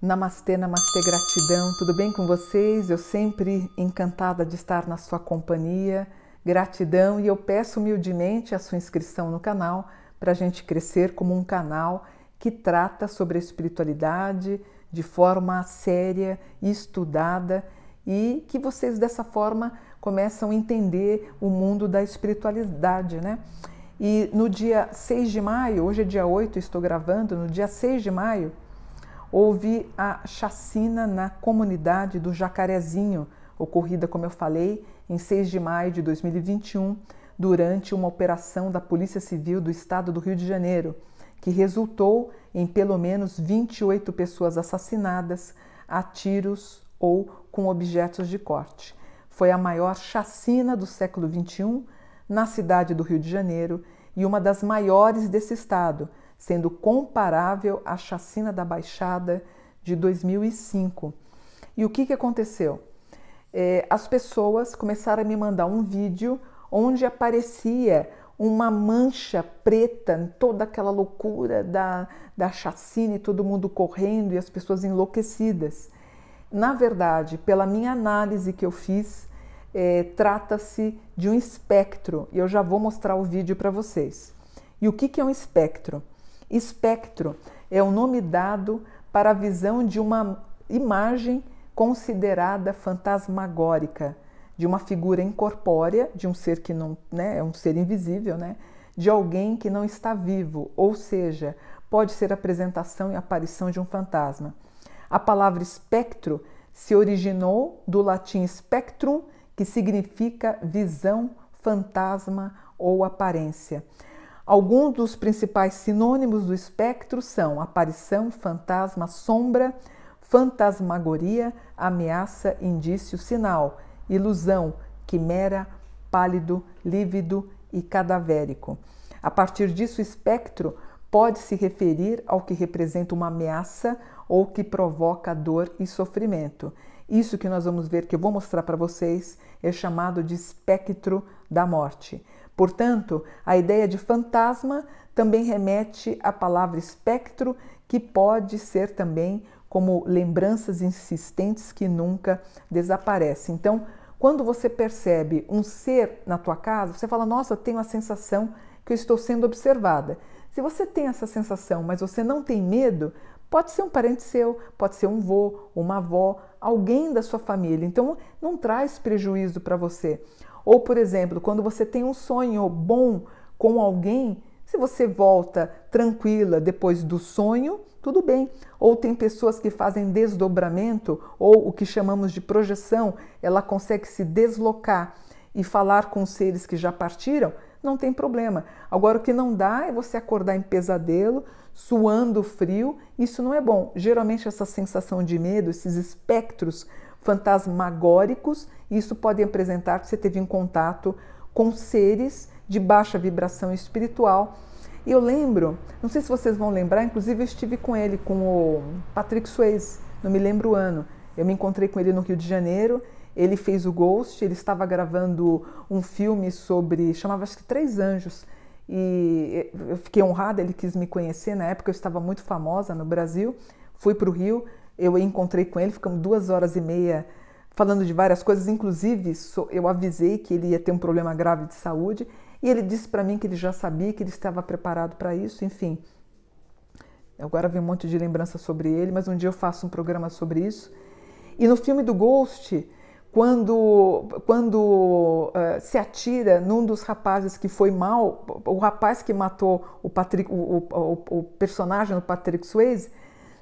Namastê, namastê, gratidão, tudo bem com vocês? Eu sempre encantada de estar na sua companhia, gratidão e eu peço humildemente a sua inscrição no canal para a gente crescer como um canal que trata sobre a espiritualidade de forma séria e estudada e que vocês dessa forma começam a entender o mundo da espiritualidade, né? E no dia 6 de maio, hoje é dia 8, estou gravando, no dia 6 de maio, houve a chacina na comunidade do Jacarezinho, ocorrida, como eu falei, em 6 de maio de 2021, durante uma operação da Polícia Civil do Estado do Rio de Janeiro, que resultou em pelo menos 28 pessoas assassinadas a tiros ou com objetos de corte. Foi a maior chacina do século XXI na cidade do Rio de Janeiro e uma das maiores desse estado, sendo comparável à chacina da Baixada de 2005. E o que, que aconteceu? É, as pessoas começaram a me mandar um vídeo onde aparecia uma mancha preta, toda aquela loucura da, da chacina e todo mundo correndo e as pessoas enlouquecidas. Na verdade, pela minha análise que eu fiz, é, trata-se de um espectro e eu já vou mostrar o vídeo para vocês. E o que, que é um espectro? Espectro é o um nome dado para a visão de uma imagem considerada fantasmagórica, de uma figura incorpórea, de um ser que não né, é um ser invisível, né, de alguém que não está vivo, ou seja, pode ser a apresentação e aparição de um fantasma. A palavra espectro se originou do latim spectrum, que significa visão, fantasma ou aparência. Alguns dos principais sinônimos do espectro são aparição, fantasma, sombra, fantasmagoria, ameaça, indício, sinal, ilusão, quimera, pálido, lívido e cadavérico. A partir disso, espectro pode se referir ao que representa uma ameaça ou que provoca dor e sofrimento. Isso que nós vamos ver, que eu vou mostrar para vocês, é chamado de espectro da morte. Portanto, a ideia de fantasma também remete à palavra espectro, que pode ser também como lembranças insistentes que nunca desaparecem. Então, quando você percebe um ser na tua casa, você fala: "Nossa, tenho a sensação que eu estou sendo observada". Se você tem essa sensação, mas você não tem medo, pode ser um parente seu, pode ser um vô, uma avó, alguém da sua família. Então não traz prejuízo para você. Ou, por exemplo, quando você tem um sonho bom com alguém, se você volta tranquila depois do sonho, tudo bem. Ou tem pessoas que fazem desdobramento, ou o que chamamos de projeção, ela consegue se deslocar e falar com seres que já partiram, não tem problema. Agora, o que não dá é você acordar em pesadelo, suando frio, isso não é bom. Geralmente, essa sensação de medo, esses espectros fantasmagóricos, isso pode apresentar que você teve um contato com seres de baixa vibração espiritual. E eu lembro, não sei se vocês vão lembrar, inclusive eu estive com ele, com o Patrick Swayze, não me lembro o ano. Eu me encontrei com ele no Rio de Janeiro ele fez o Ghost, ele estava gravando um filme sobre, chamava se Três Anjos, e eu fiquei honrada, ele quis me conhecer, na época eu estava muito famosa no Brasil, fui para o Rio, eu encontrei com ele, ficamos duas horas e meia falando de várias coisas, inclusive eu avisei que ele ia ter um problema grave de saúde, e ele disse para mim que ele já sabia, que ele estava preparado para isso, enfim. Agora vem um monte de lembrança sobre ele, mas um dia eu faço um programa sobre isso. E no filme do Ghost, quando, quando uh, se atira num dos rapazes que foi mal, o rapaz que matou o, Patrick, o, o, o personagem do Patrick Swayze,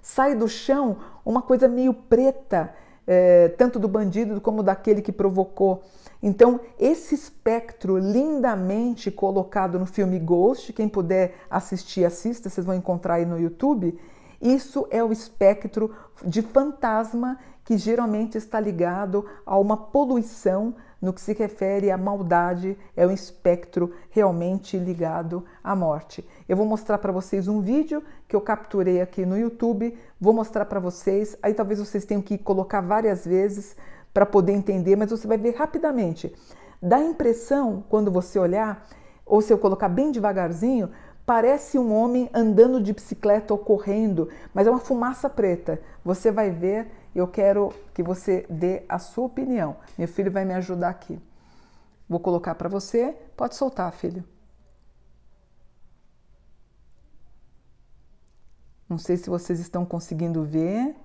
sai do chão uma coisa meio preta, eh, tanto do bandido como daquele que provocou. Então, esse espectro lindamente colocado no filme Ghost, quem puder assistir, assista, vocês vão encontrar aí no YouTube isso é o espectro de fantasma que geralmente está ligado a uma poluição no que se refere à maldade, é um espectro realmente ligado à morte. Eu vou mostrar para vocês um vídeo que eu capturei aqui no YouTube, vou mostrar para vocês, aí talvez vocês tenham que colocar várias vezes para poder entender, mas você vai ver rapidamente. Dá a impressão, quando você olhar, ou se eu colocar bem devagarzinho, Parece um homem andando de bicicleta ou correndo, mas é uma fumaça preta. Você vai ver eu quero que você dê a sua opinião. Meu filho vai me ajudar aqui. Vou colocar para você. Pode soltar, filho. Não sei se vocês estão conseguindo ver,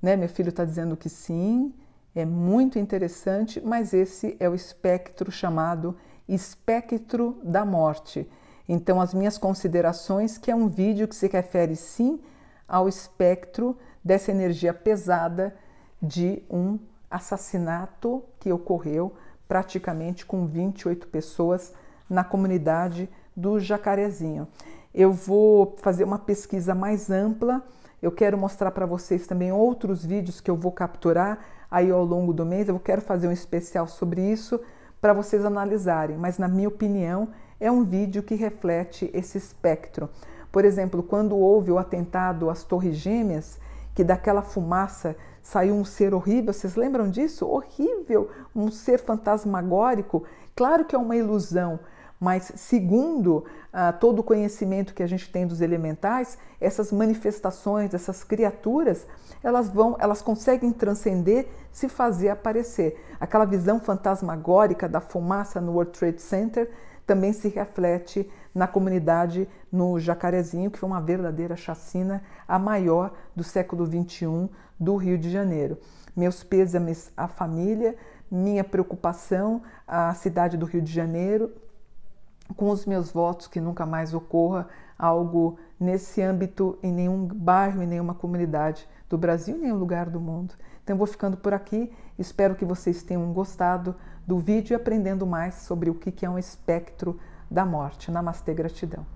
né? Meu filho está dizendo que sim. É muito interessante, mas esse é o espectro chamado espectro da morte. Então, as minhas considerações, que é um vídeo que se refere sim ao espectro dessa energia pesada de um assassinato que ocorreu praticamente com 28 pessoas na comunidade do Jacarezinho. Eu vou fazer uma pesquisa mais ampla. Eu quero mostrar para vocês também outros vídeos que eu vou capturar aí ao longo do mês. Eu quero fazer um especial sobre isso para vocês analisarem, mas na minha opinião, é um vídeo que reflete esse espectro. Por exemplo, quando houve o atentado às Torres Gêmeas, que daquela fumaça saiu um ser horrível, vocês lembram disso? Horrível, um ser fantasmagórico. Claro que é uma ilusão, mas segundo ah, todo o conhecimento que a gente tem dos elementais, essas manifestações, essas criaturas, elas vão, elas conseguem transcender, se fazer aparecer. Aquela visão fantasmagórica da fumaça no World Trade Center também se reflete na comunidade no Jacarezinho, que foi uma verdadeira chacina, a maior do século XXI do Rio de Janeiro. Meus pêsames à família, minha preocupação à cidade do Rio de Janeiro, com os meus votos que nunca mais ocorra algo nesse âmbito em nenhum bairro, em nenhuma comunidade do Brasil, em nenhum lugar do mundo. Então eu vou ficando por aqui, espero que vocês tenham gostado do vídeo e aprendendo mais sobre o que é um espectro da morte. Namastê, gratidão.